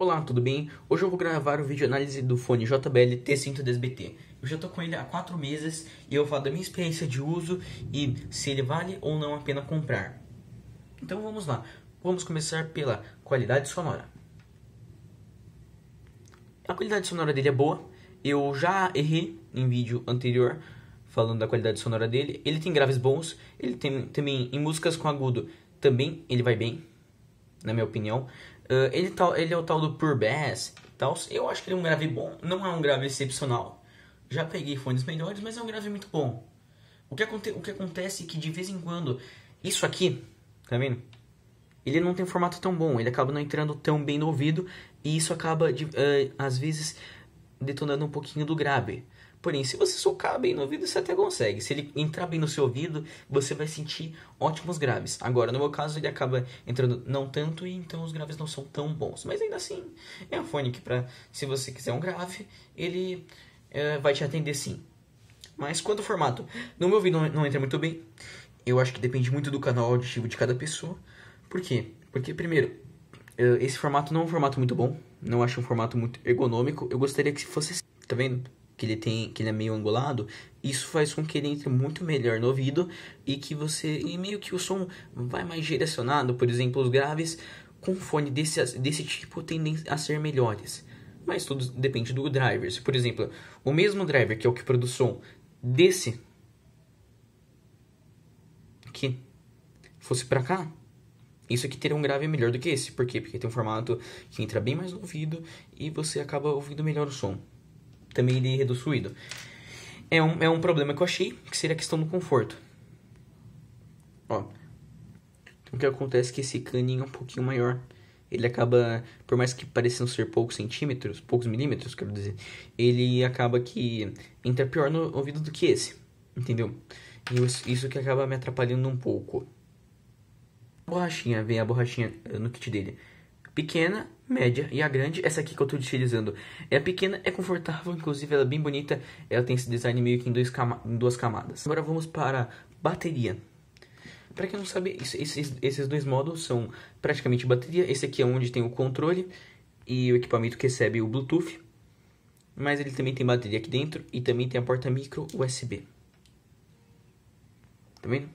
Olá, tudo bem? Hoje eu vou gravar o vídeo análise do fone JBL T110BT. Eu já tô com ele há 4 meses e eu vou falar da minha experiência de uso e se ele vale ou não a pena comprar. Então vamos lá, vamos começar pela qualidade sonora. A qualidade sonora dele é boa, eu já errei em vídeo anterior falando da qualidade sonora dele. Ele tem graves bons, ele tem também em músicas com agudo, também ele vai bem, na minha opinião. Uh, ele, tal, ele é o tal do Pure Bass tal. Eu acho que ele é um grave bom, não é um grave excepcional. Já peguei fones melhores, mas é um grave muito bom. O que, aconte, o que acontece é que de vez em quando, isso aqui, tá vendo? Ele não tem um formato tão bom, ele acaba não entrando tão bem no ouvido e isso acaba, de, uh, às vezes, detonando um pouquinho do grave. Porém, se você socar bem no ouvido, você até consegue. Se ele entrar bem no seu ouvido, você vai sentir ótimos graves. Agora, no meu caso, ele acaba entrando não tanto e então os graves não são tão bons. Mas ainda assim, é um fone que, pra, se você quiser um grave, ele é, vai te atender sim. Mas quanto ao formato, no meu ouvido não, não entra muito bem. Eu acho que depende muito do canal auditivo de cada pessoa. Por quê? Porque, primeiro, eh, esse formato não é um formato muito bom. Não acho um formato muito ergonômico. Eu gostaria que fosse. Assim, tá vendo? que ele tem, que ele é meio angulado, isso faz com que ele entre muito melhor no ouvido e que você e meio que o som vai mais direcionado, por exemplo, os graves com fone desse, desse tipo tendem a ser melhores. Mas tudo depende do driver. Se, por exemplo, o mesmo driver que é o que produz som desse aqui fosse para cá, isso aqui teria um grave melhor do que esse. Por quê? Porque tem um formato que entra bem mais no ouvido e você acaba ouvindo melhor o som também ele reduz ruído. É um, é um problema que eu achei, que seria a questão do conforto. Ó. Então, o que acontece é que esse caninho é um pouquinho maior. Ele acaba, por mais que pareçam ser poucos centímetros, poucos milímetros, quero dizer, ele acaba que entra pior no ouvido do que esse, entendeu? E isso que acaba me atrapalhando um pouco. borrachinha, vem a borrachinha eh, no kit dele. Pequena, média e a grande, essa aqui que eu estou utilizando. É a pequena, é confortável, inclusive ela é bem bonita, ela tem esse design meio que em, dois em duas camadas. Agora vamos para bateria. Para quem não sabe, esses, esses dois modos são praticamente bateria. Esse aqui é onde tem o controle e o equipamento que recebe o Bluetooth. Mas ele também tem bateria aqui dentro e também tem a porta micro USB. Tá vendo?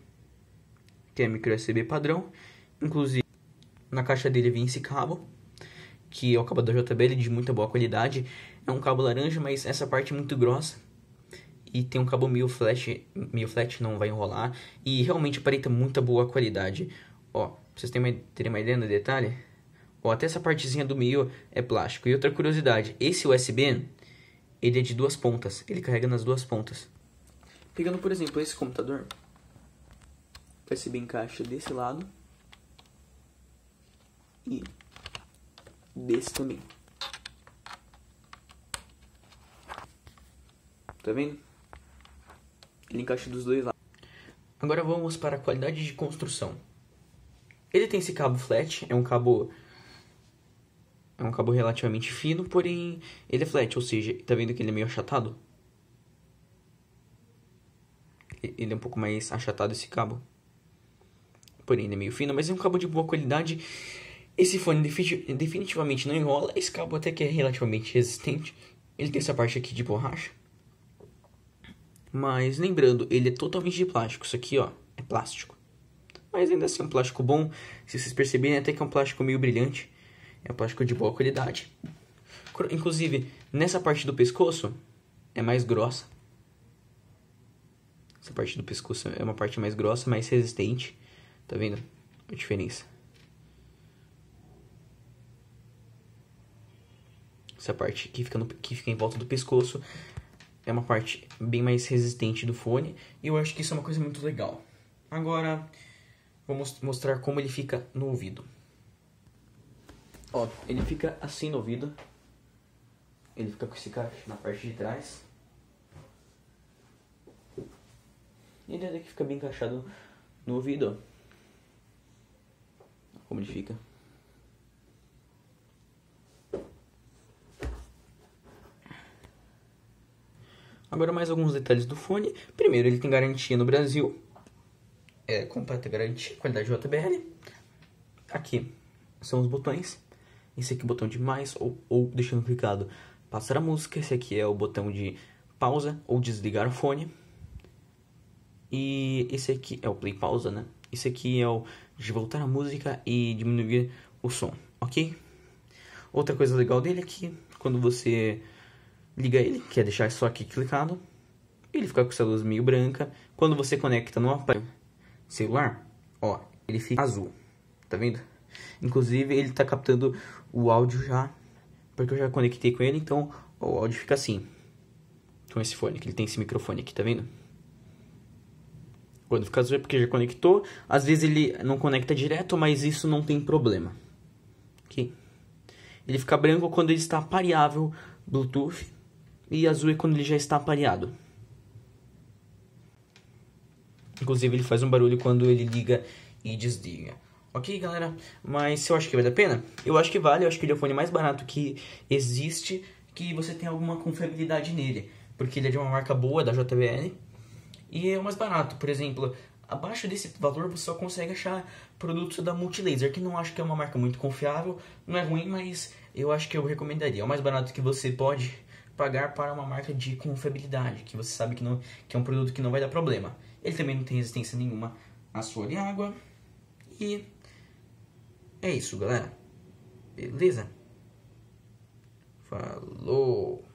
Tem a micro USB padrão. Inclusive, na caixa dele vem esse cabo que é o cabo da JBL é de muita boa qualidade. É um cabo laranja, mas essa parte é muito grossa. E tem um cabo meio flat, meio flat não vai enrolar. E realmente aparenta muita boa qualidade. Ó, pra vocês terem uma, terem uma ideia no detalhe, ó, até essa partezinha do meio é plástico. E outra curiosidade, esse USB, ele é de duas pontas. Ele carrega nas duas pontas. Pegando, por exemplo, esse computador, o USB encaixa desse lado e desse também. Tá vendo? Ele encaixa dos dois lados. Agora vamos para a qualidade de construção. Ele tem esse cabo flat, é um cabo é um cabo relativamente fino, porém ele é flat, ou seja, tá vendo que ele é meio achatado? Ele é um pouco mais achatado esse cabo. Porém, ele é meio fino, mas é um cabo de boa qualidade esse fone definitivamente não enrola, esse cabo até que é relativamente resistente. Ele tem essa parte aqui de borracha. Mas lembrando, ele é totalmente de plástico. Isso aqui, ó, é plástico. Mas ainda assim, é um plástico bom. Se vocês perceberem, até que é um plástico meio brilhante. É um plástico de boa qualidade. Inclusive, nessa parte do pescoço, é mais grossa. Essa parte do pescoço é uma parte mais grossa, mais resistente. Tá vendo a diferença? Essa parte que fica, no, que fica em volta do pescoço é uma parte bem mais resistente do fone. E eu acho que isso é uma coisa muito legal. Agora, vou mostrar como ele fica no ouvido. Ó, ele fica assim no ouvido. Ele fica com esse cacho na parte de trás. E ele até que fica bem encaixado no ouvido, ó. Como ele fica. Agora mais alguns detalhes do fone. Primeiro, ele tem garantia no Brasil. É completa garantia, qualidade JBL. Aqui são os botões. Esse aqui é o botão de mais ou, ou deixando clicado passar a música. Esse aqui é o botão de pausa ou desligar o fone. E esse aqui é o play pausa, né? Esse aqui é o de voltar a música e diminuir o som, ok? Outra coisa legal dele é que quando você liga ele, que é deixar só aqui clicado. Ele fica com essa luz meio branca. Quando você conecta no aparelho celular, ó, ele fica azul. Tá vendo? Inclusive, ele tá captando o áudio já, porque eu já conectei com ele, então o áudio fica assim. Com esse fone, que ele tem esse microfone aqui, tá vendo? Quando fica azul é porque já conectou. Às vezes ele não conecta direto, mas isso não tem problema. ok Ele fica branco quando ele está pareável Bluetooth e azul é quando ele já está apareado. Inclusive ele faz um barulho quando ele liga e desliga. Ok, galera? Mas eu acho que vale a pena? Eu acho que vale, eu acho que ele é o fone mais barato que existe, que você tem alguma confiabilidade nele. Porque ele é de uma marca boa, da JBL, e é o mais barato. Por exemplo, abaixo desse valor você só consegue achar produtos da Multilaser, que não acho que é uma marca muito confiável, não é ruim, mas eu acho que eu recomendaria. É o mais barato que você pode pagar para uma marca de confiabilidade, que você sabe que, não, que é um produto que não vai dar problema. Ele também não tem resistência nenhuma à suor e água. E é isso, galera. Beleza? Falou!